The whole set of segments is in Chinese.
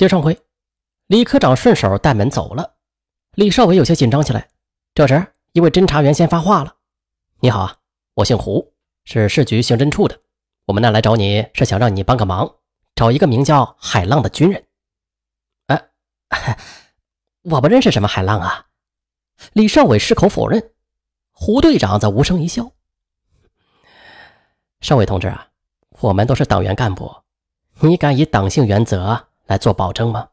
接上回，李科长顺手带门走了，李少伟有些紧张起来。这时，一位侦查员先发话了：“你好啊，我姓胡，是市局刑侦处的。我们那来找你是想让你帮个忙，找一个名叫海浪的军人。”“哎，我不认识什么海浪啊！”李少伟矢口否认。胡队长则无声一笑：“少伟同志啊，我们都是党员干部，你敢以党性原则？”来做保证吗？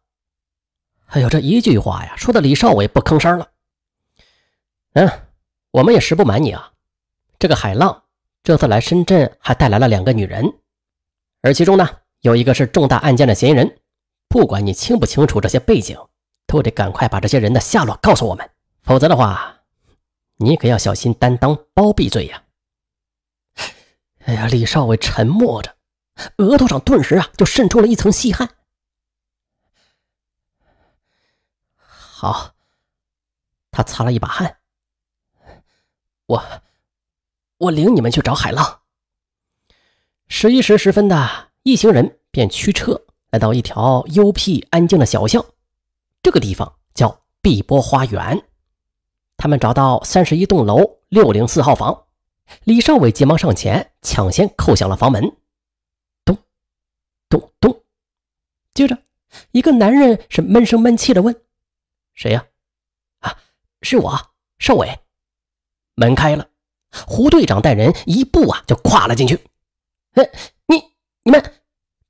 哎呦，这一句话呀，说的李少伟不吭声了。嗯，我们也实不瞒你啊，这个海浪这次来深圳还带来了两个女人，而其中呢，有一个是重大案件的嫌疑人。不管你清不清楚这些背景，都得赶快把这些人的下落告诉我们，否则的话，你可要小心担当包庇罪呀。哎呀，李少伟沉默着，额头上顿时啊就渗出了一层细汗。好。他擦了一把汗，我，我领你们去找海浪。十一时十分的，一行人便驱车来到一条幽僻安静的小巷，这个地方叫碧波花园。他们找到三十一栋楼六零四号房，李少伟急忙上前，抢先扣响了房门。咚，咚咚。接着，一个男人是闷声闷气的问。谁呀？啊，是我，少伟。门开了，胡队长带人一步啊就跨了进去。哎，你、你们，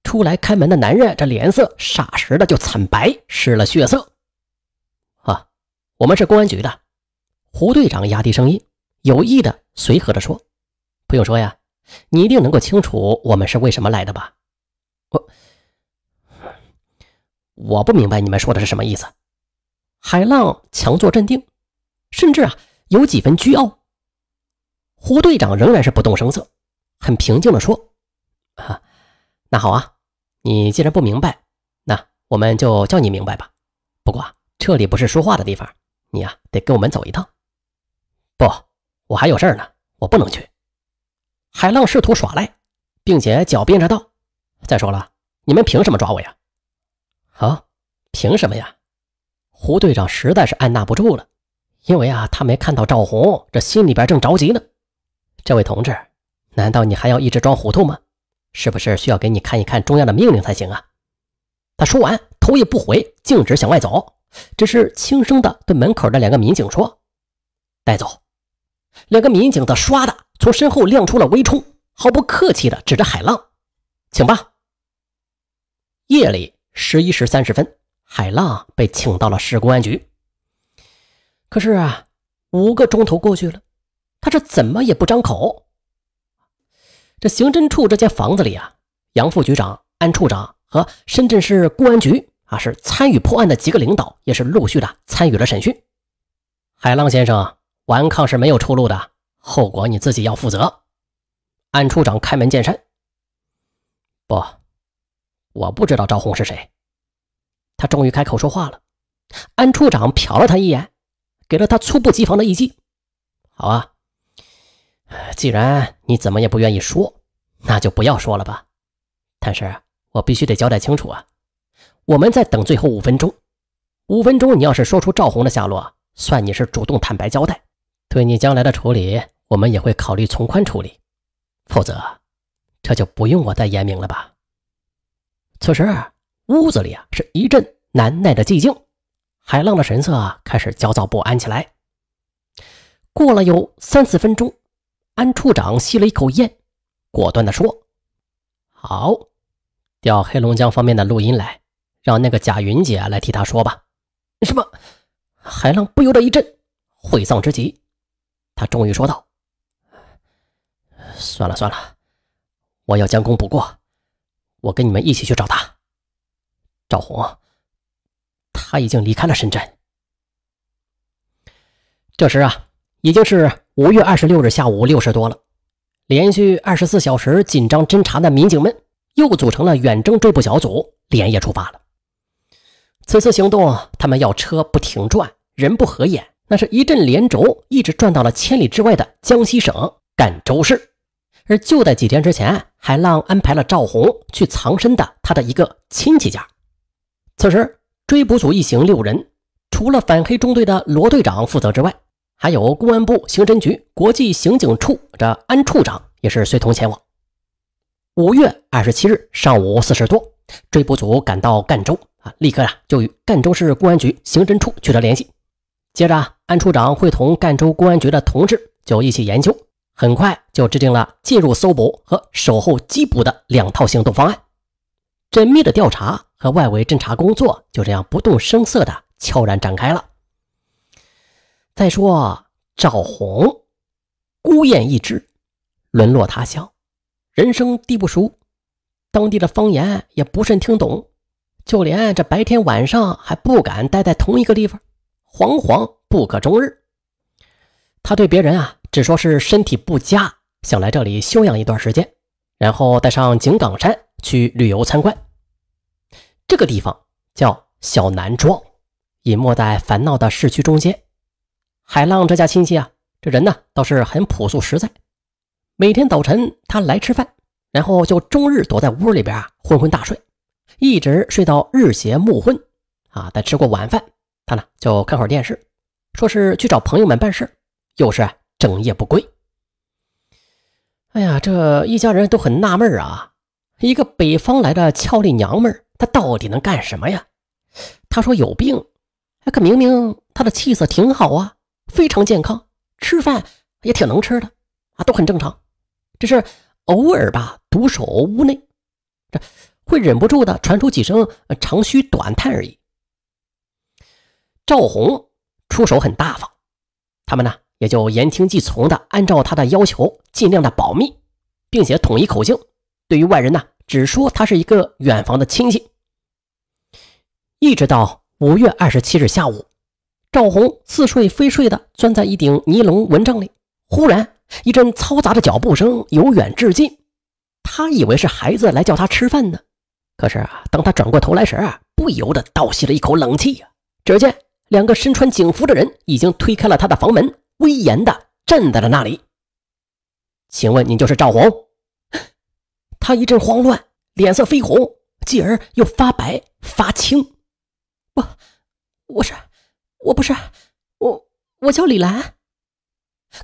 出来开门的男人，这脸色霎时的就惨白，失了血色。啊，我们是公安局的。胡队长压低声音，有意的随和的说：“不用说呀，你一定能够清楚我们是为什么来的吧？我，我不明白你们说的是什么意思。”海浪强作镇定，甚至啊有几分倨傲。胡队长仍然是不动声色，很平静地说：“啊，那好啊，你既然不明白，那我们就叫你明白吧。不过啊、这里不是说话的地方，你呀得跟我们走一趟。不，我还有事儿呢，我不能去。”海浪试图耍赖，并且狡辩着道：“再说了，你们凭什么抓我呀？啊，凭什么呀？”胡队长实在是按捺不住了，因为啊，他没看到赵红，这心里边正着急呢。这位同志，难道你还要一直装糊涂吗？是不是需要给你看一看中央的命令才行啊？他说完，头也不回，径直向外走，只是轻声的对门口的两个民警说：“带走。”两个民警的唰的从身后亮出了微冲，毫不客气的指着海浪：“请吧。”夜里十一时三十分。海浪被请到了市公安局，可是啊，五个钟头过去了，他这怎么也不张口。这刑侦处这间房子里啊，杨副局长、安处长和深圳市公安局啊，是参与破案的几个领导，也是陆续的参与了审讯。海浪先生，顽抗是没有出路的，后果你自己要负责。安处长开门见山：“不，我不知道赵红是谁。”他终于开口说话了，安处长瞟了他一眼，给了他猝不及防的一击。好啊，既然你怎么也不愿意说，那就不要说了吧。但是我必须得交代清楚啊，我们再等最后五分钟，五分钟你要是说出赵红的下落，算你是主动坦白交代，对你将来的处理，我们也会考虑从宽处理。否则，这就不用我再言明了吧？此事。屋子里啊，是一阵难耐的寂静。海浪的神色啊，开始焦躁不安起来。过了有三四分钟，安处长吸了一口烟，果断地说：“好，调黑龙江方面的录音来，让那个贾云姐来替他说吧。”什么？海浪不由得一震，悔丧之极。他终于说道：“算了算了，我要将功补过，我跟你们一起去找他。”赵红，他已经离开了深圳。这时啊，已经是五月二十六日下午六时多了。连续二十四小时紧张侦查的民警们，又组成了远征追捕小组，连夜出发了。此次行动，他们要车不停转，人不合眼，那是一阵连轴，一直转到了千里之外的江西省赣州市。而就在几天之前，海浪安排了赵红去藏身的他的一个亲戚家。此时，追捕组一行六人，除了反黑中队的罗队长负责之外，还有公安部刑侦局国际刑警处的安处长也是随同前往。五月二十七日上午四时多，追捕组赶到赣州啊，立刻呀就与赣州市公安局刑侦处取得联系。接着，安处长会同赣州公安局的同志就一起研究，很快就制定了介入搜捕和守候缉捕的两套行动方案，缜密的调查。和外围侦查工作就这样不动声色的悄然展开了。再说赵红，孤雁一只，沦落他乡，人生地不熟，当地的方言也不甚听懂，就连这白天晚上还不敢待在同一个地方，惶惶不可终日。他对别人啊，只说是身体不佳，想来这里休养一段时间，然后带上井冈山去旅游参观。这个地方叫小南庄，隐没在烦闹的市区中间。海浪这家亲戚啊，这人呢倒是很朴素实在。每天早晨他来吃饭，然后就终日躲在屋里边啊昏昏大睡，一直睡到日斜暮昏。啊，再吃过晚饭，他呢就看会儿电视，说是去找朋友们办事又是整夜不归。哎呀，这一家人都很纳闷啊，一个北方来的俏丽娘们儿。他到底能干什么呀？他说有病，哎，可明明他的气色挺好啊，非常健康，吃饭也挺能吃的啊，都很正常。只是偶尔吧，独守屋内，这会忍不住的传出几声长吁短叹而已。赵红出手很大方，他们呢也就言听计从的，按照他的要求尽量的保密，并且统一口径，对于外人呢。只说他是一个远房的亲戚。一直到五月二十七日下午，赵红似睡非睡的钻在一顶尼龙蚊帐里。忽然一阵嘈杂的脚步声由远至近，他以为是孩子来叫他吃饭呢。可是啊，当他转过头来时啊，不由得倒吸了一口冷气呀！只见两个身穿警服的人已经推开了他的房门，威严的站在了那里。请问你就是赵红？他一阵慌乱，脸色绯红，继而又发白发青。我我是我不是我我叫李兰。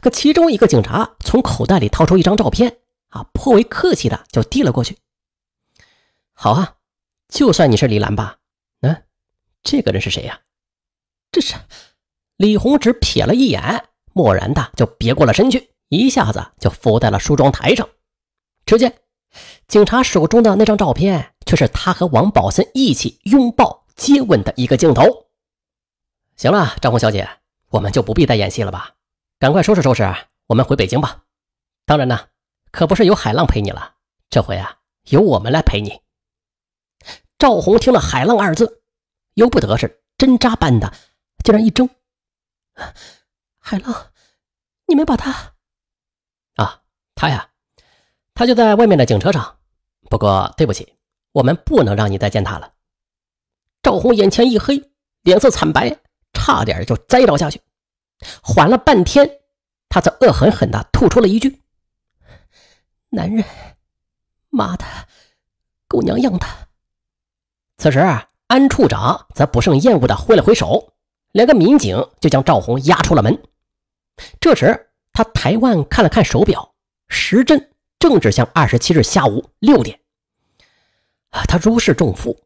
可其中一个警察从口袋里掏出一张照片，啊，颇为客气的就递了过去。好啊，就算你是李兰吧。嗯，这个人是谁呀？这是李红只瞥了一眼，漠然的就别过了身去，一下子就伏在了梳妆台上，只见警察手中的那张照片，却是他和王宝森一起拥抱、接吻的一个镜头。行了，赵红小姐，我们就不必再演戏了吧？赶快收拾收拾，我们回北京吧。当然呢，可不是有海浪陪你了，这回啊，由我们来陪你。赵红听了“海浪”二字，由不得是针扎般的，竟然一怔：“海浪，你们把他……啊，他呀。”他就在外面的警车上，不过对不起，我们不能让你再见他了。赵红眼前一黑，脸色惨白，差点就栽倒下去。缓了半天，他才恶狠狠地吐出了一句：“男人，妈的，狗娘养的！”此时，安处长则不胜厌恶地挥了挥手，两个民警就将赵红押出了门。这时，他抬腕看了看手表，时针。正指向二十七日下午六点，他如释重负，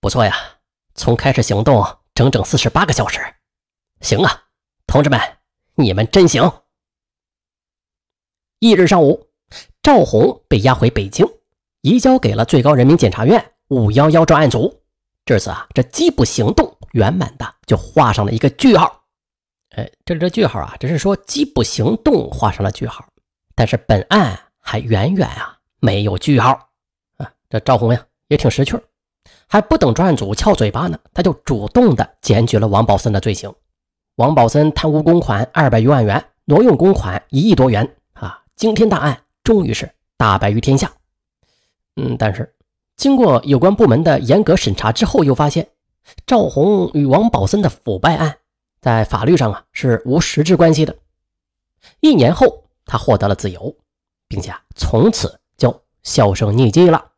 不错呀！从开始行动整整四十八个小时，行啊，同志们，你们真行！翌日上午，赵红被押回北京，移交给了最高人民检察院五幺幺专案组。至此啊，这缉捕行动圆满的就画上了一个句号。哎，这这句号啊，只是说缉捕行动画上了句号。但是本案还远远啊没有句号啊！这赵红呀也挺识趣，还不等专案组翘嘴巴呢，他就主动的检举了王宝森的罪行。王宝森贪污公款二百余万元，挪用公款一亿多元啊！惊天大案终于是大白于天下。嗯，但是经过有关部门的严格审查之后，又发现赵红与王宝森的腐败案在法律上啊是无实质关系的。一年后。他获得了自由，并且从此就销声匿迹了。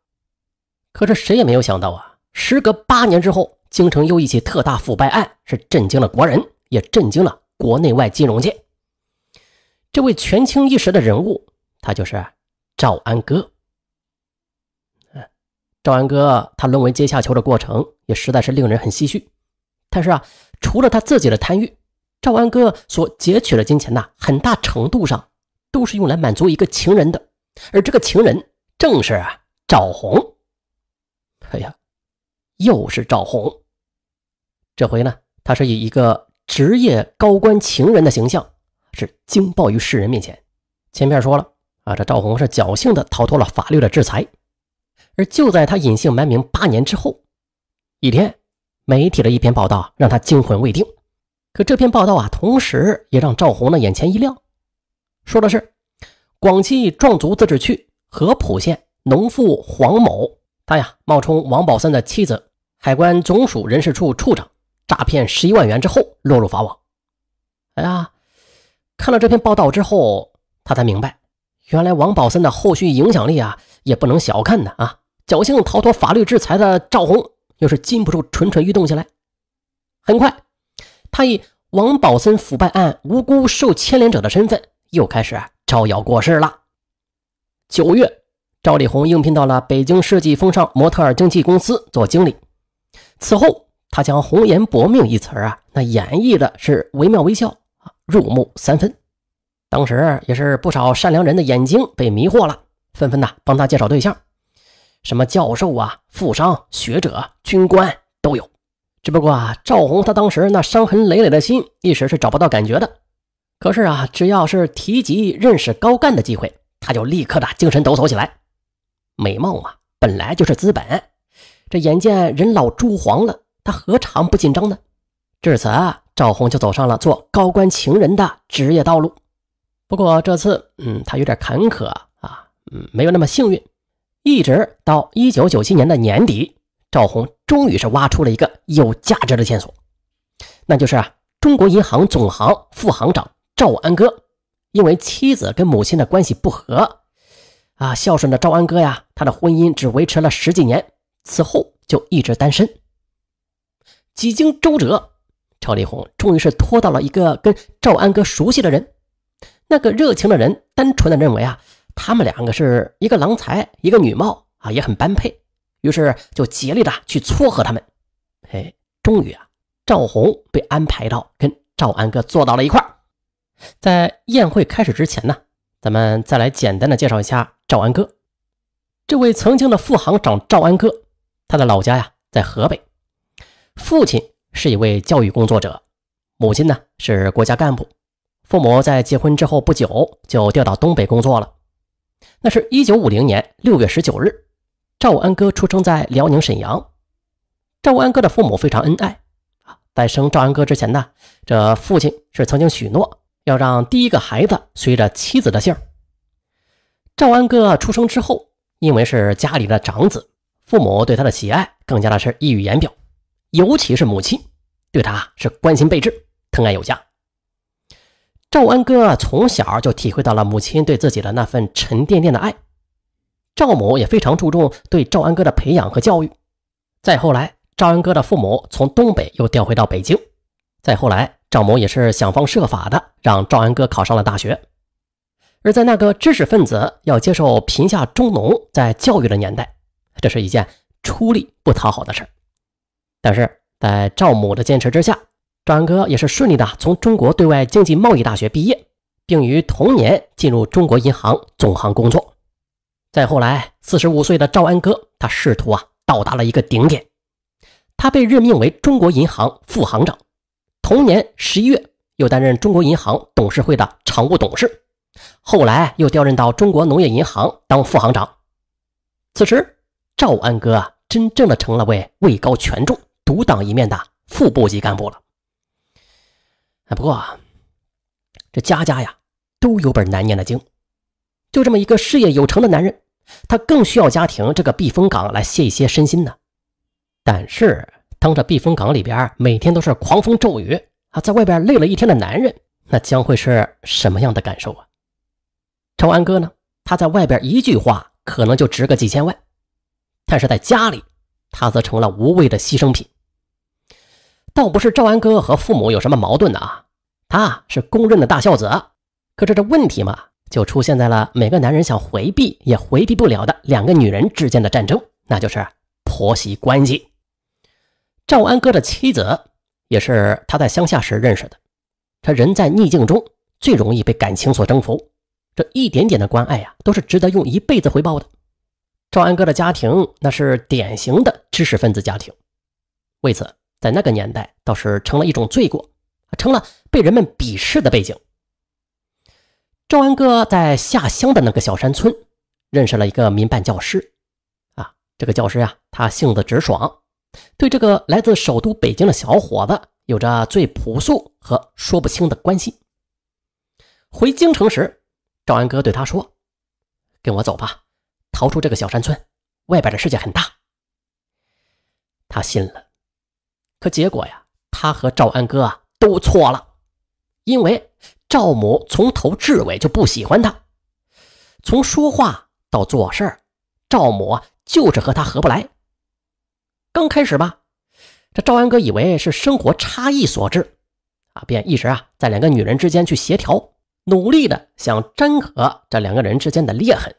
可是谁也没有想到啊，时隔八年之后，京城又一起特大腐败案，是震惊了国人，也震惊了国内外金融界。这位权倾一时的人物，他就是赵安哥。赵安哥他沦为阶下囚的过程，也实在是令人很唏嘘。但是啊，除了他自己的贪欲，赵安哥所截取的金钱呐，很大程度上。都是用来满足一个情人的，而这个情人正是啊赵红。哎呀，又是赵红。这回呢，他是以一个职业高官情人的形象是惊爆于世人面前。前面说了啊，这赵红是侥幸的逃脱了法律的制裁，而就在他隐姓埋名八年之后，一天媒体的一篇报道让他惊魂未定，可这篇报道啊，同时也让赵红呢眼前一亮。说的是广西壮族自治区合浦县农妇黄某，他呀冒充王宝森的妻子，海关总署人事处处长诈骗十一万元之后落入法网。哎呀，看了这篇报道之后，他才明白，原来王宝森的后续影响力啊也不能小看的啊！侥幸逃脱法律制裁的赵红又是禁不住蠢蠢欲动起来。很快，他以王宝森腐败案无辜受牵连者的身份。又开始招摇过市了。九月，赵丽红应聘到了北京世纪风尚模特儿经纪公司做经理。此后，她将“红颜薄命”一词啊，那演绎的是惟妙惟肖啊，入木三分。当时也是不少善良人的眼睛被迷惑了，纷纷的帮她介绍对象，什么教授啊、富商、学者、军官都有。只不过啊，赵红她当时那伤痕累累的心，一时是找不到感觉的。可是啊，只要是提及认识高干的机会，他就立刻的精神抖擞起来。美貌嘛，本来就是资本。这眼见人老珠黄了，他何尝不紧张呢？至此啊，赵红就走上了做高官情人的职业道路。不过这次，嗯，他有点坎坷啊，嗯，没有那么幸运。一直到一九九七年的年底，赵红终于是挖出了一个有价值的线索，那就是啊，中国银行总行副行长。赵安哥因为妻子跟母亲的关系不和，啊，孝顺的赵安哥呀，他的婚姻只维持了十几年，此后就一直单身。几经周折，赵丽红终于是拖到了一个跟赵安哥熟悉的人，那个热情的人，单纯的认为啊，他们两个是一个郎才一个女貌啊，也很般配，于是就竭力的去撮合他们。嘿，终于啊，赵红被安排到跟赵安哥坐到了一块儿。在宴会开始之前呢，咱们再来简单的介绍一下赵安哥。这位曾经的副行长赵安哥，他的老家呀在河北，父亲是一位教育工作者，母亲呢是国家干部。父母在结婚之后不久就调到东北工作了。那是一九五零年六月十九日，赵安哥出生在辽宁沈阳。赵安哥的父母非常恩爱啊，在生赵安哥之前呢，这父亲是曾经许诺。要让第一个孩子随着妻子的姓。赵安哥出生之后，因为是家里的长子，父母对他的喜爱更加的是溢于言表，尤其是母亲对他是关心备至、疼爱有加。赵安哥从小就体会到了母亲对自己的那份沉甸甸的爱。赵某也非常注重对赵安哥的培养和教育。再后来，赵安哥的父母从东北又调回到北京。再后来，赵某也是想方设法的让赵安哥考上了大学。而在那个知识分子要接受贫下中农在教育的年代，这是一件出力不讨好的事但是在赵母的坚持之下，赵安哥也是顺利的从中国对外经济贸易大学毕业，并于同年进入中国银行总行工作。再后来，四十五岁的赵安哥，他仕途啊到达了一个顶点，他被任命为中国银行副行长。同年十一月，又担任中国银行董事会的常务董事，后来又调任到中国农业银行当副行长。此时，赵安哥真正的成了位位高权重、独当一面的副部级干部了。不过这家家呀都有本难念的经，就这么一个事业有成的男人，他更需要家庭这个避风港来泄一些身心呢。但是，当着避风港里边每天都是狂风骤雨啊，在外边累了一天的男人，那将会是什么样的感受啊？赵安哥呢？他在外边一句话可能就值个几千万，但是在家里，他则成了无谓的牺牲品。倒不是赵安哥和父母有什么矛盾的啊，他是公认的大孝子。可是这问题嘛，就出现在了每个男人想回避也回避不了的两个女人之间的战争，那就是婆媳关系。赵安哥的妻子也是他在乡下时认识的。他人在逆境中最容易被感情所征服，这一点点的关爱呀，都是值得用一辈子回报的。赵安哥的家庭那是典型的知识分子家庭，为此在那个年代倒是成了一种罪过，成了被人们鄙视的背景。赵安哥在下乡的那个小山村认识了一个民办教师，啊，这个教师啊，他性子直爽。对这个来自首都北京的小伙子，有着最朴素和说不清的关心。回京城时，赵安哥对他说：“跟我走吧，逃出这个小山村，外边的世界很大。”他信了，可结果呀，他和赵安哥啊都错了，因为赵母从头至尾就不喜欢他，从说话到做事儿，赵母就是和他合不来。刚开始吧，这赵安哥以为是生活差异所致，啊，便一直啊在两个女人之间去协调，努力的想粘合这两个人之间的裂痕，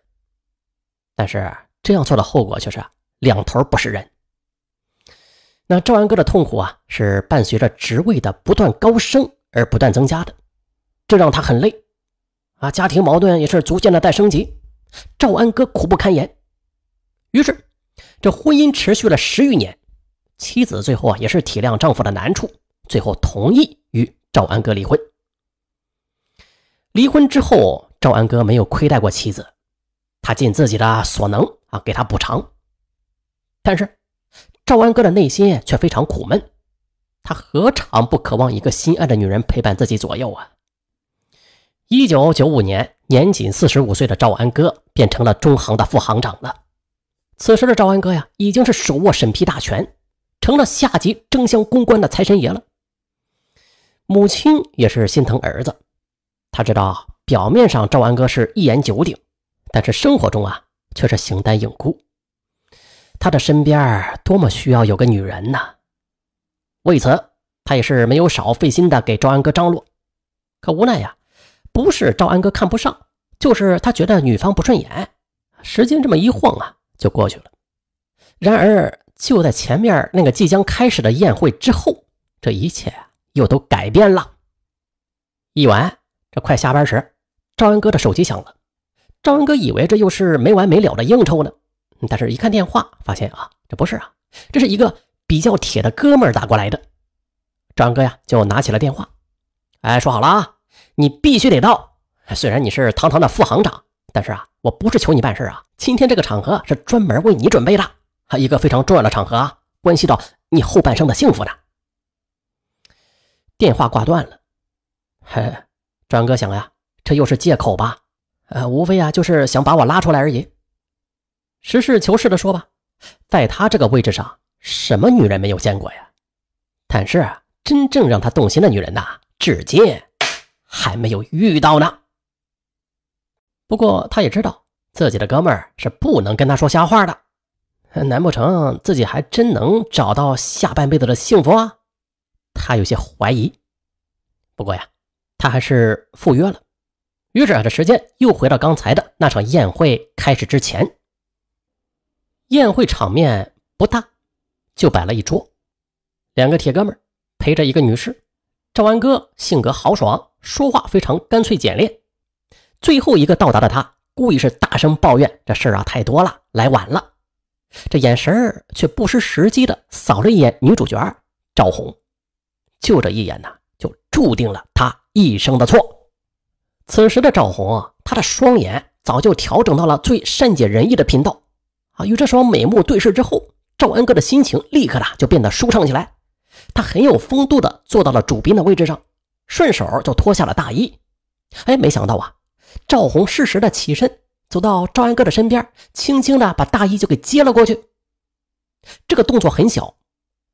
但是这样做的后果却是两头不是人。那赵安哥的痛苦啊，是伴随着职位的不断高升而不断增加的，这让他很累，啊，家庭矛盾也是逐渐的在升级，赵安哥苦不堪言，于是。这婚姻持续了十余年，妻子最后啊也是体谅丈夫的难处，最后同意与赵安哥离婚。离婚之后，赵安哥没有亏待过妻子，他尽自己的所能啊给她补偿。但是赵安哥的内心却非常苦闷，他何尝不渴望一个心爱的女人陪伴自己左右啊？一九九五年，年仅四十五岁的赵安哥变成了中行的副行长了。此时的赵安哥呀，已经是手握审批大权，成了下级争相公关的财神爷了。母亲也是心疼儿子，他知道表面上赵安哥是一言九鼎，但是生活中啊却是形单影孤。他的身边多么需要有个女人呢？为此，他也是没有少费心的给赵安哥张罗。可无奈呀，不是赵安哥看不上，就是他觉得女方不顺眼。时间这么一晃啊。就过去了。然而，就在前面那个即将开始的宴会之后，这一切又都改变了。一晚，这快下班时，赵文哥的手机响了。赵文哥以为这又是没完没了的应酬呢，但是一看电话，发现啊，这不是啊，这是一个比较铁的哥们儿打过来的。赵哥呀，就拿起了电话，哎，说好了啊，你必须得到，虽然你是堂堂的副行长。但是啊，我不是求你办事啊，今天这个场合是专门为你准备的，一个非常重要的场合，关系到你后半生的幸福呢。电话挂断了，嘿，张哥想呀，这又是借口吧？呃，无非啊就是想把我拉出来而已。实事求是的说吧，在他这个位置上，什么女人没有见过呀？但是啊，真正让他动心的女人呐，至今还没有遇到呢。不过，他也知道自己的哥们儿是不能跟他说瞎话的。难不成自己还真能找到下半辈子的幸福啊？他有些怀疑。不过呀，他还是赴约了。于是，这时间又回到刚才的那场宴会开始之前。宴会场面不大，就摆了一桌，两个铁哥们儿陪着一个女士。赵安哥性格豪爽，说话非常干脆简练。最后一个到达的他，故意是大声抱怨：“这事儿啊太多了，来晚了。”这眼神儿却不失时机的扫了一眼女主角赵红，就这一眼呢，就注定了他一生的错。此时的赵红，啊，她的双眼早就调整到了最善解人意的频道啊。与这双美目对视之后，赵恩哥的心情立刻的就变得舒畅起来。他很有风度的坐到了主宾的位置上，顺手就脱下了大衣。哎，没想到啊！赵红适时的起身，走到赵安哥的身边，轻轻的把大衣就给接了过去。这个动作很小，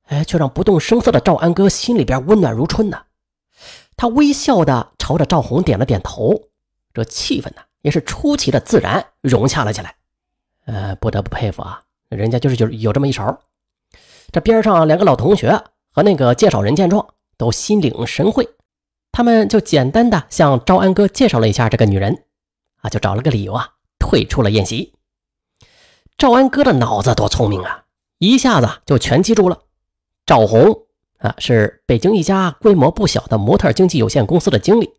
哎，却让不动声色的赵安哥心里边温暖如春呢。他微笑的朝着赵红点了点头，这气氛呢也是出奇的自然融洽了起来。呃，不得不佩服啊，人家就是就是有这么一勺。这边上两个老同学和那个介绍人见状，都心领神会。他们就简单的向赵安哥介绍了一下这个女人，啊，就找了个理由啊退出了宴席。赵安哥的脑子多聪明啊，一下子就全记住了。赵红啊，是北京一家规模不小的模特经纪有限公司的经理，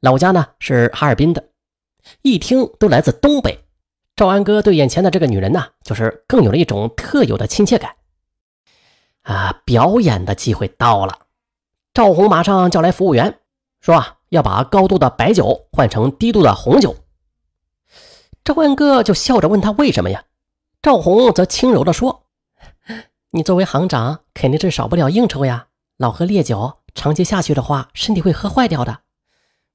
老家呢是哈尔滨的，一听都来自东北。赵安哥对眼前的这个女人呢，就是更有了一种特有的亲切感。啊，表演的机会到了，赵红马上叫来服务员。说啊，要把高度的白酒换成低度的红酒。赵安哥就笑着问他为什么呀？赵红则轻柔地说：“你作为行长，肯定是少不了应酬呀。老喝烈酒，长期下去的话，身体会喝坏掉的。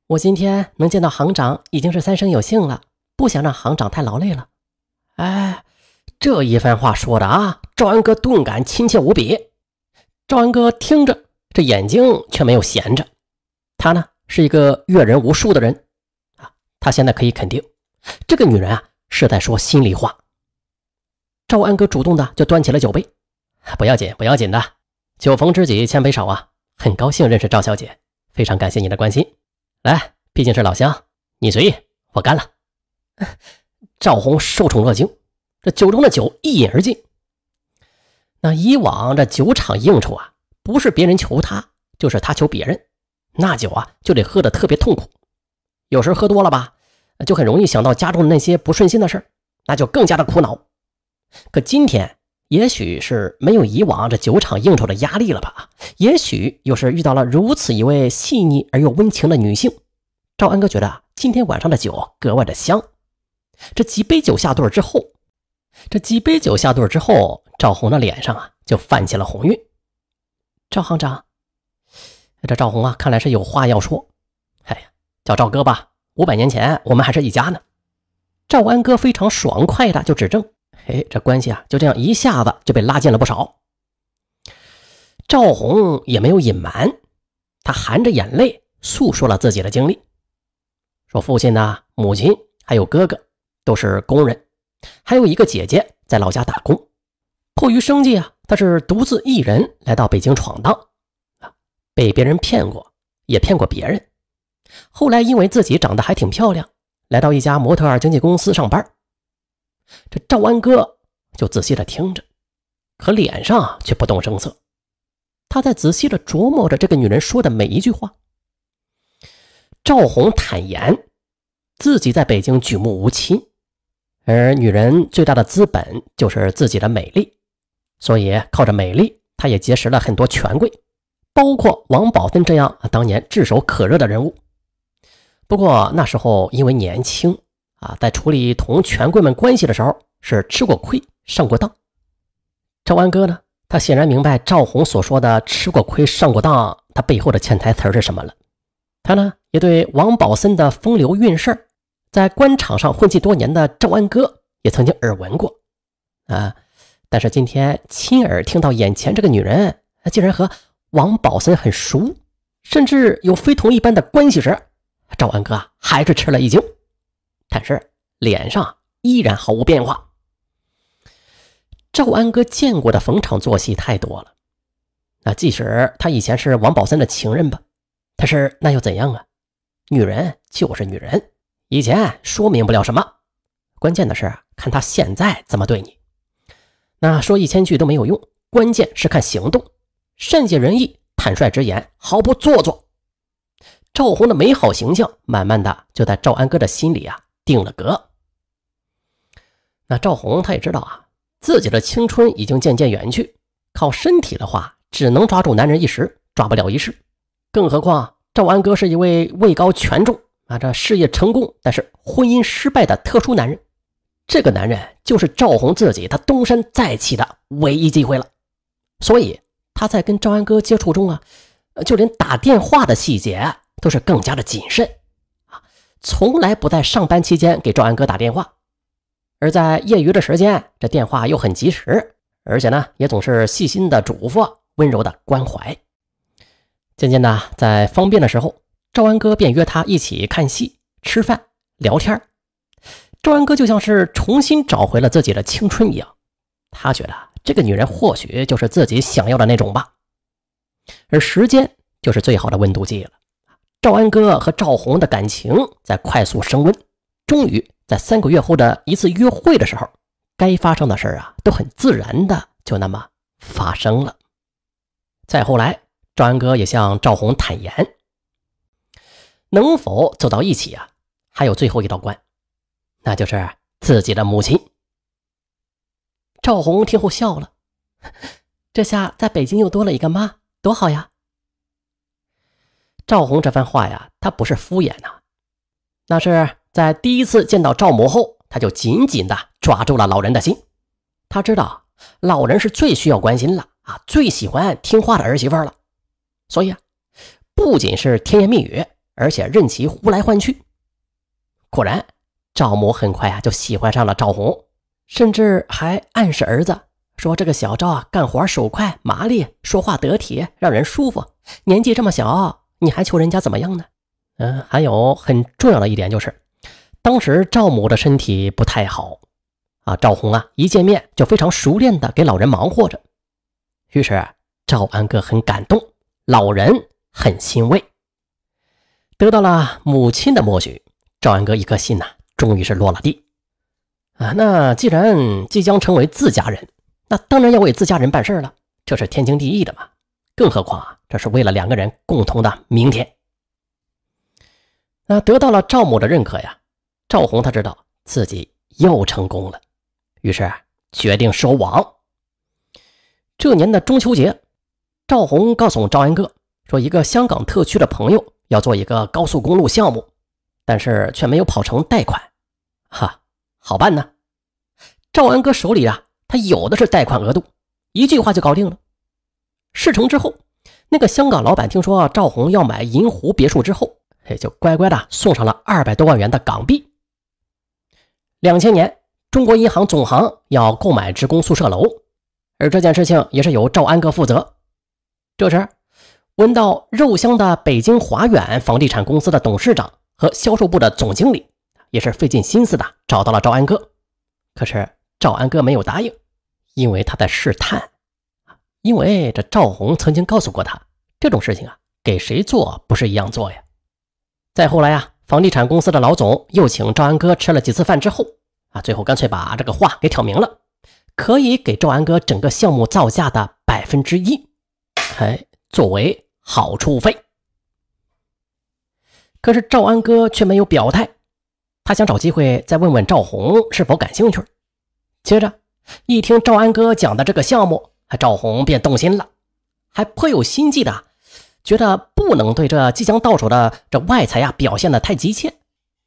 我今天能见到行长，已经是三生有幸了，不想让行长太劳累了。”哎，这一番话说的啊，赵安哥顿感亲切无比。赵安哥听着，这眼睛却没有闲着。他呢是一个阅人无数的人啊，他现在可以肯定，这个女人啊是在说心里话。赵安哥主动的就端起了酒杯，不要紧不要紧的，酒逢知己千杯少啊，很高兴认识赵小姐，非常感谢你的关心。来，毕竟是老乡，你随意，我干了。赵红受宠若惊，这酒中的酒一饮而尽。那以往这酒场应酬啊，不是别人求他，就是他求别人。那酒啊，就得喝的特别痛苦。有时候喝多了吧，就很容易想到家中的那些不顺心的事儿，那就更加的苦恼。可今天，也许是没有以往这酒场应酬的压力了吧？也许又是遇到了如此一位细腻而又温情的女性，赵安哥觉得今天晚上的酒格外的香。这几杯酒下肚之后，这几杯酒下肚之后，赵红的脸上啊就泛起了红晕。赵行长。这赵红啊，看来是有话要说。哎呀，叫赵哥吧。五百年前，我们还是一家呢。赵安哥非常爽快的就指证。嘿，这关系啊，就这样一下子就被拉近了不少。赵红也没有隐瞒，他含着眼泪诉说了自己的经历，说父亲呢、母亲还有哥哥都是工人，还有一个姐姐在老家打工，迫于生计啊，他是独自一人来到北京闯荡。被别人骗过，也骗过别人。后来因为自己长得还挺漂亮，来到一家模特儿经纪公司上班。这赵安哥就仔细的听着，可脸上却不动声色。他在仔细的琢磨着这个女人说的每一句话。赵红坦言，自己在北京举目无亲，而女人最大的资本就是自己的美丽，所以靠着美丽，她也结识了很多权贵。包括王宝森这样当年炙手可热的人物，不过那时候因为年轻啊，在处理同权贵们关系的时候是吃过亏、上过当。赵安哥呢，他显然明白赵红所说的“吃过亏、上过当”，他背后的潜台词是什么了。他呢，也对王宝森的风流韵事，在官场上混迹多年的赵安哥也曾经耳闻过啊，但是今天亲耳听到眼前这个女人竟然和。王宝森很熟，甚至有非同一般的关系时，赵安哥还是吃了一惊，但是脸上依然毫无变化。赵安哥见过的逢场作戏太多了，那即使他以前是王宝森的情人吧，但是那又怎样啊？女人就是女人，以前说明不了什么，关键的是看他现在怎么对你。那说一千句都没有用，关键是看行动。善解人意，坦率直言，毫不做作。赵红的美好形象，慢慢的就在赵安哥的心里啊定了格。那赵红他也知道啊，自己的青春已经渐渐远去，靠身体的话，只能抓住男人一时，抓不了一世。更何况赵安哥是一位位高权重啊，这事业成功，但是婚姻失败的特殊男人。这个男人就是赵红自己，他东山再起的唯一机会了。所以。他在跟赵安哥接触中啊，就连打电话的细节都是更加的谨慎，啊，从来不在上班期间给赵安哥打电话，而在业余的时间，这电话又很及时，而且呢，也总是细心的嘱咐，温柔的关怀。渐渐的，在方便的时候，赵安哥便约他一起看戏、吃饭、聊天赵安哥就像是重新找回了自己的青春一样，他觉得。这个女人或许就是自己想要的那种吧，而时间就是最好的温度计了。赵安哥和赵红的感情在快速升温，终于在三个月后的一次约会的时候，该发生的事啊，都很自然的就那么发生了。再后来，赵安哥也向赵红坦言，能否走到一起啊，还有最后一道关，那就是自己的母亲。赵红听后笑了，这下在北京又多了一个妈，多好呀！赵红这番话呀，她不是敷衍呐，那是在第一次见到赵母后，她就紧紧的抓住了老人的心。她知道老人是最需要关心了啊，最喜欢听话的儿媳妇了，所以啊，不仅是甜言蜜语，而且任其呼来唤去。果然，赵母很快啊就喜欢上了赵红。甚至还暗示儿子说：“这个小赵啊，干活手快麻利，说话得体，让人舒服。年纪这么小，你还求人家怎么样呢？”嗯，还有很重要的一点就是，当时赵母的身体不太好，啊，赵红啊一见面就非常熟练的给老人忙活着，于是赵安哥很感动，老人很欣慰，得到了母亲的默许，赵安哥一颗心呐，终于是落了地。啊，那既然即将成为自家人，那当然要为自家人办事了，这是天经地义的嘛。更何况啊，这是为了两个人共同的明天。那得到了赵某的认可呀，赵红他知道自己又成功了，于是决定收网。这年的中秋节，赵红告诉赵安哥说，一个香港特区的朋友要做一个高速公路项目，但是却没有跑成贷款。哈。好办呢，赵安哥手里啊，他有的是贷款额度，一句话就搞定了。事成之后，那个香港老板听说赵红要买银湖别墅之后，嘿，就乖乖的送上了二百多万元的港币。两千年，中国银行总行要购买职工宿舍楼，而这件事情也是由赵安哥负责。这时，闻到肉香的北京华远房地产公司的董事长和销售部的总经理。也是费尽心思的找到了赵安哥，可是赵安哥没有答应，因为他在试探啊，因为这赵红曾经告诉过他，这种事情啊给谁做不是一样做呀。再后来啊，房地产公司的老总又请赵安哥吃了几次饭之后啊，最后干脆把这个话给挑明了，可以给赵安哥整个项目造价的百分之一，哎，作为好处费。可是赵安哥却没有表态。他想找机会再问问赵红是否感兴趣。接着一听赵安哥讲的这个项目，赵红便动心了，还颇有心计的，觉得不能对这即将到手的这外财呀表现的太急切，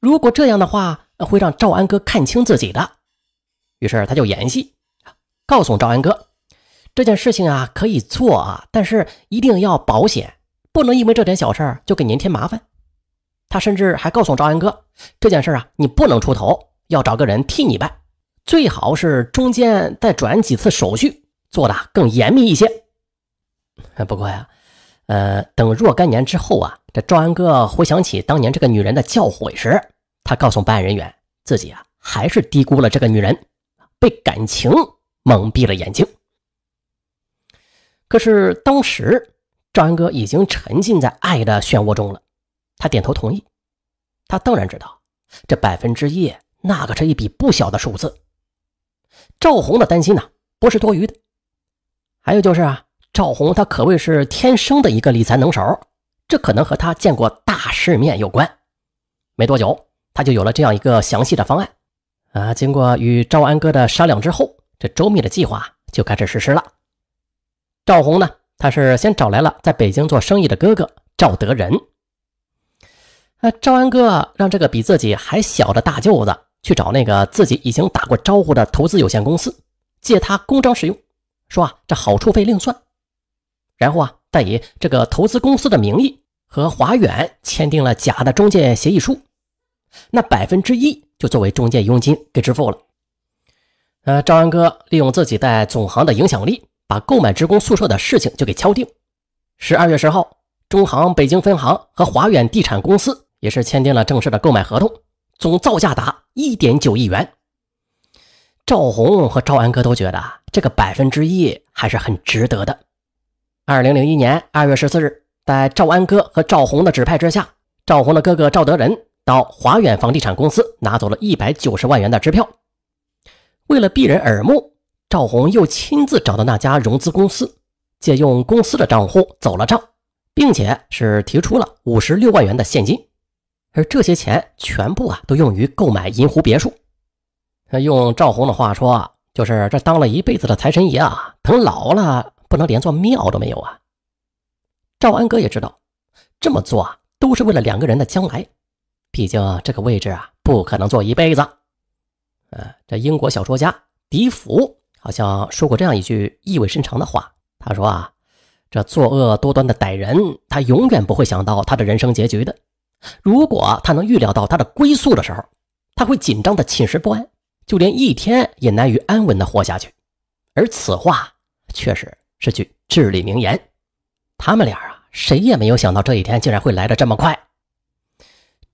如果这样的话会让赵安哥看清自己的。于是他就演戏，告诉赵安哥，这件事情啊可以做啊，但是一定要保险，不能因为这点小事儿就给您添麻烦。他甚至还告诉赵安哥，这件事啊，你不能出头，要找个人替你办，最好是中间再转几次手续，做的更严密一些。不过呀，呃，等若干年之后啊，这赵安哥回想起当年这个女人的教诲时，他告诉办案人员，自己啊还是低估了这个女人，被感情蒙蔽了眼睛。可是当时，赵安哥已经沉浸在爱的漩涡中了。他点头同意，他当然知道，这百分之一那可是一笔不小的数字。赵红的担心呢不是多余的。还有就是啊，赵红他可谓是天生的一个理财能手，这可能和他见过大世面有关。没多久，他就有了这样一个详细的方案。啊，经过与赵安哥的商量之后，这周密的计划就开始实施了。赵红呢，他是先找来了在北京做生意的哥哥赵德仁。那赵安哥让这个比自己还小的大舅子去找那个自己已经打过招呼的投资有限公司，借他公章使用，说啊这好处费另算，然后啊再以这个投资公司的名义和华远签订了假的中介协议书，那百分之一就作为中介佣金给支付了。呃，赵安哥利用自己在总行的影响力，把购买职工宿舍的事情就给敲定。十二月十号，中行北京分行和华远地产公司。也是签订了正式的购买合同，总造价达一点九亿元。赵红和赵安哥都觉得这个百分之一还是很值得的。二零零一年二月十四日，在赵安哥和赵红的指派之下，赵红的哥哥赵德仁到华远房地产公司拿走了一百九十万元的支票。为了避人耳目，赵红又亲自找到那家融资公司，借用公司的账户走了账，并且是提出了五十六万元的现金。而这些钱全部啊，都用于购买银湖别墅。用赵红的话说，就是这当了一辈子的财神爷啊，等老了不能连座庙都没有啊。赵安哥也知道，这么做啊，都是为了两个人的将来。毕竟这个位置啊，不可能坐一辈子。呃，这英国小说家笛福好像说过这样一句意味深长的话。他说啊，这作恶多端的歹人，他永远不会想到他的人生结局的。如果他能预料到他的归宿的时候，他会紧张的寝食不安，就连一天也难于安稳的活下去。而此话确实是句至理名言。他们俩啊，谁也没有想到这一天竟然会来的这么快。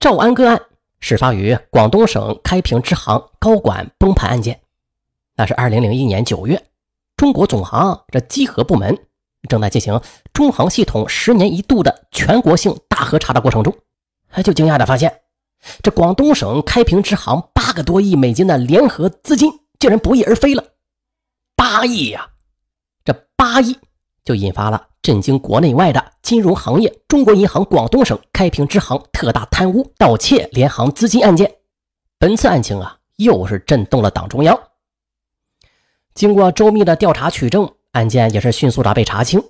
赵安个案事发于广东省开平支行高管崩盘案件，那是二零零一年九月，中国总行这稽核部门正在进行中行系统十年一度的全国性大核查的过程中。他就惊讶地发现，这广东省开平支行八个多亿美金的联合资金竟然不翼而飞了，八亿呀！这八亿就引发了震惊国内外的金融行业中国银行广东省开平支行特大贪污盗窃联行资金案件。本次案情啊，又是震动了党中央。经过周密的调查取证，案件也是迅速的被查清。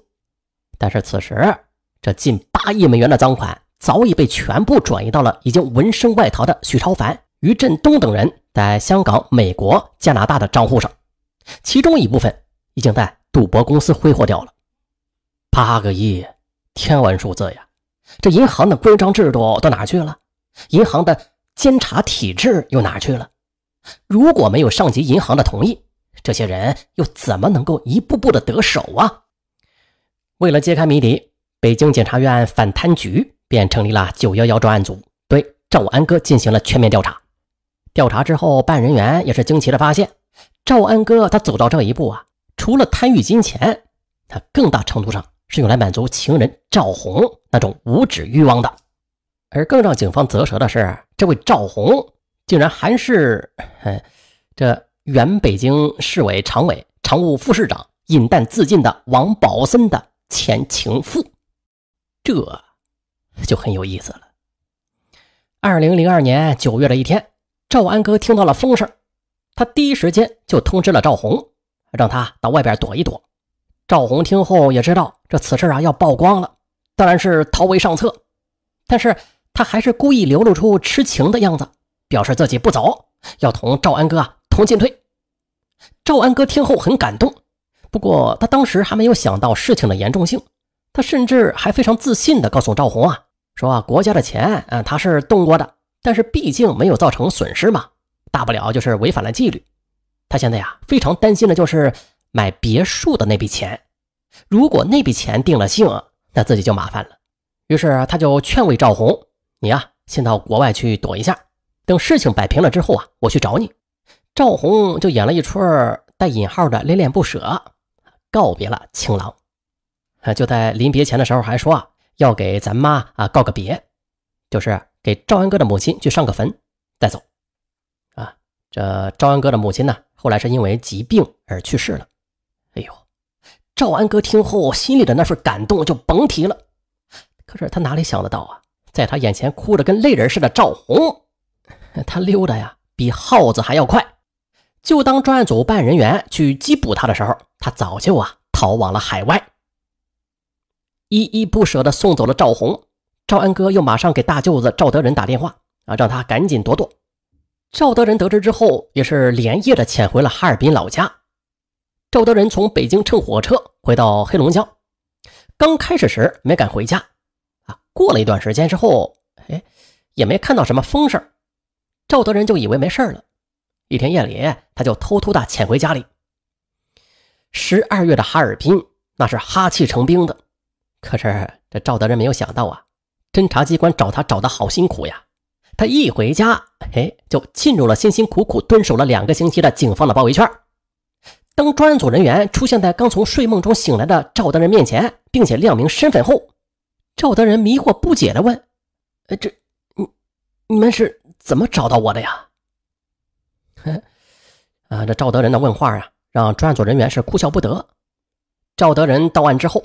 但是此时，这近八亿美元的赃款。早已被全部转移到了已经闻声外逃的许超凡、于振东等人在香港、美国、加拿大的账户上，其中一部分已经在赌博公司挥霍掉了。八个亿，天文数字呀！这银行的规章制度到哪去了？银行的监察体制又哪去了？如果没有上级银行的同意，这些人又怎么能够一步步的得手啊？为了揭开谜底，北京检察院反贪局。便成立了九幺幺专案组，对赵安哥进行了全面调查。调查之后，办案人员也是惊奇的发现，赵安哥他走到这一步啊，除了贪欲金钱，他更大程度上是用来满足情人赵红那种无止欲望的。而更让警方啧舌的是，这位赵红竟然还是，这原北京市委常委、常务副市长饮弹自尽的王宝森的前情妇。这。就很有意思了。二零零二年九月的一天，赵安哥听到了风声，他第一时间就通知了赵红，让他到外边躲一躲。赵红听后也知道这此事啊要曝光了，当然是逃为上策，但是他还是故意流露出痴情的样子，表示自己不走，要同赵安哥啊同进退。赵安哥听后很感动，不过他当时还没有想到事情的严重性，他甚至还非常自信地告诉赵红啊。说国家的钱，嗯，他是动过的，但是毕竟没有造成损失嘛，大不了就是违反了纪律。他现在呀非常担心的就是买别墅的那笔钱，如果那笔钱定了性，那自己就麻烦了。于是他就劝慰赵红：“你呀，先到国外去躲一下，等事情摆平了之后啊，我去找你。”赵红就演了一出带引号的恋恋不舍，告别了情郎。就在临别前的时候还说啊。要给咱妈啊告个别，就是给赵安哥的母亲去上个坟带走，啊，这赵安哥的母亲呢，后来是因为疾病而去世了。哎呦，赵安哥听后心里的那份感动就甭提了。可是他哪里想得到啊，在他眼前哭的跟泪人似的赵红，他溜达呀比耗子还要快。就当专案组办案人员去缉捕他的时候，他早就啊逃往了海外。依依不舍地送走了赵红，赵安哥又马上给大舅子赵德仁打电话啊，让他赶紧躲躲。赵德仁得知之后，也是连夜的潜回了哈尔滨老家。赵德仁从北京乘火车回到黑龙江，刚开始时没敢回家啊。过了一段时间之后，哎，也没看到什么风声，赵德仁就以为没事了。一天夜里，他就偷偷的潜回家里。十二月的哈尔滨，那是哈气成冰的。可是这赵德仁没有想到啊，侦查机关找他找的好辛苦呀。他一回家，哎，就进入了辛辛苦苦蹲守了两个星期的警方的包围圈。当专案组人员出现在刚从睡梦中醒来的赵德仁面前，并且亮明身份后，赵德仁迷惑不解地问：“呃，这你你们是怎么找到我的呀？”呵，啊，这赵德仁的问话啊，让专案组人员是哭笑不得。赵德仁到案之后。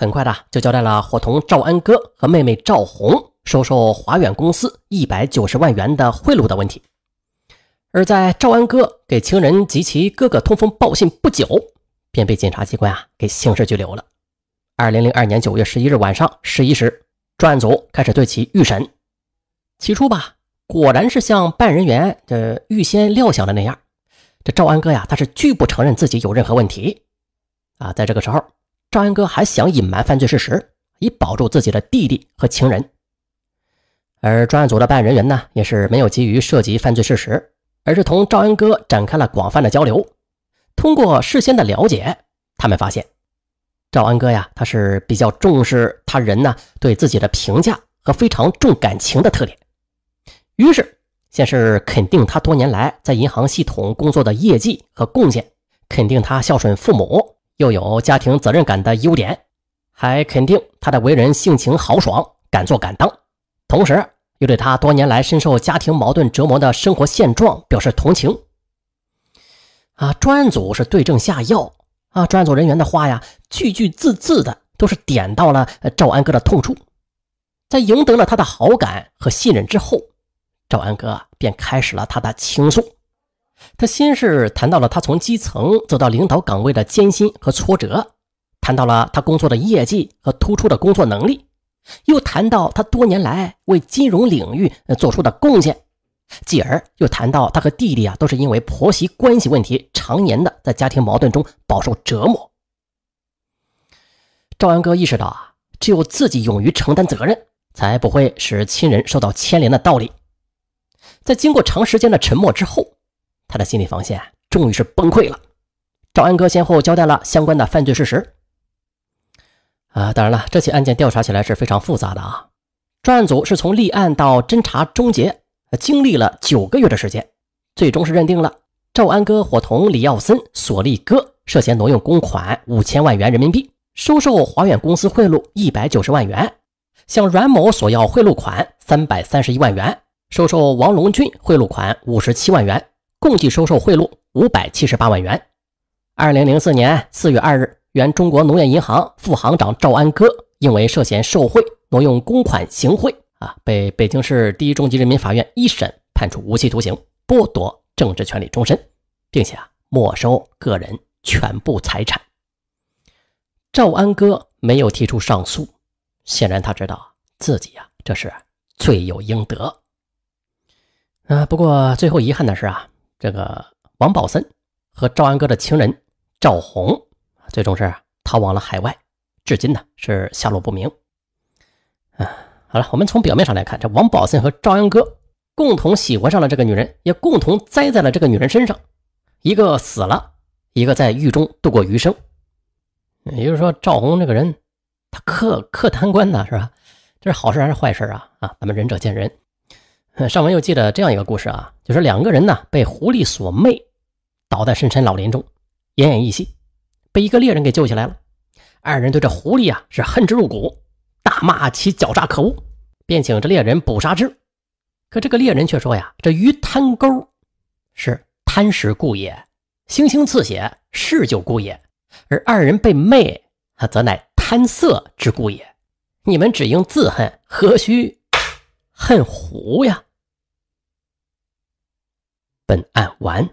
很快的就交代了伙同赵安哥和妹妹赵红收受华远公司一百九十万元的贿赂的问题，而在赵安哥给情人及其哥哥通风报信不久，便被检察机关啊给刑事拘留了。二零零二年九月十一日晚上十一时，专案组开始对其预审。起初吧，果然是像办案人员这预先料想的那样，这赵安哥呀，他是拒不承认自己有任何问题啊，在这个时候。赵安哥还想隐瞒犯罪事实，以保住自己的弟弟和情人，而专案组的办案人员呢，也是没有急于涉及犯罪事实，而是同赵安哥展开了广泛的交流。通过事先的了解，他们发现赵安哥呀，他是比较重视他人呢对自己的评价和非常重感情的特点。于是，先是肯定他多年来在银行系统工作的业绩和贡献，肯定他孝顺父母。又有家庭责任感的优点，还肯定他的为人性情豪爽、敢做敢当，同时又对他多年来深受家庭矛盾折磨的生活现状表示同情。啊，专案组是对症下药啊，专案组人员的话呀，句句字字的都是点到了赵安哥的痛处，在赢得了他的好感和信任之后，赵安哥便开始了他的倾诉。他先是谈到了他从基层走到领导岗位的艰辛和挫折，谈到了他工作的业绩和突出的工作能力，又谈到他多年来为金融领域做出的贡献，继而又谈到他和弟弟啊都是因为婆媳关系问题，常年的在家庭矛盾中饱受折磨。赵阳哥意识到啊，只有自己勇于承担责任，才不会使亲人受到牵连的道理。在经过长时间的沉默之后。他的心理防线终于是崩溃了，赵安哥先后交代了相关的犯罪事实。啊，当然了，这起案件调查起来是非常复杂的啊。专案组是从立案到侦查终结，经历了九个月的时间，最终是认定了赵安哥伙同李耀森、索利哥涉嫌挪用公款五千万元人民币，收受华远公司贿赂一百九十万元，向阮某索要贿赂款三百三十一万元，收受王龙军贿赂款五十七万元。共计收受贿赂五百七十八万元。二零零四年四月二日，原中国农业银行副行长赵安哥因为涉嫌受贿、挪用公款、行贿啊，被北京市第一中级人民法院一审判处无期徒刑，剥夺政治权利终身，并且啊，没收个人全部财产。赵安哥没有提出上诉，显然他知道自己呀，这是罪有应得。啊，不过最后遗憾的是啊。这个王宝森和赵安哥的情人赵红，最终是逃往了海外，至今呢是下落不明。啊，好了，我们从表面上来看，这王宝森和赵安哥共同喜欢上了这个女人，也共同栽在了这个女人身上，一个死了，一个在狱中度过余生。也就是说，赵红这个人，他克克贪官呢，是吧？这是好事还是坏事啊？啊，咱们仁者见仁。上文又记着这样一个故事啊，就是两个人呢被狐狸所魅，倒在深山老林中，奄奄一息，被一个猎人给救起来了。二人对这狐狸啊是恨之入骨，大骂其狡诈可恶，便请这猎人捕杀之。可这个猎人却说呀：“这鱼贪钩，是贪食故也；星星刺血，嗜酒故也。而二人被魅，则乃贪色之故也。你们只应自恨，何须？”很糊呀！本案完。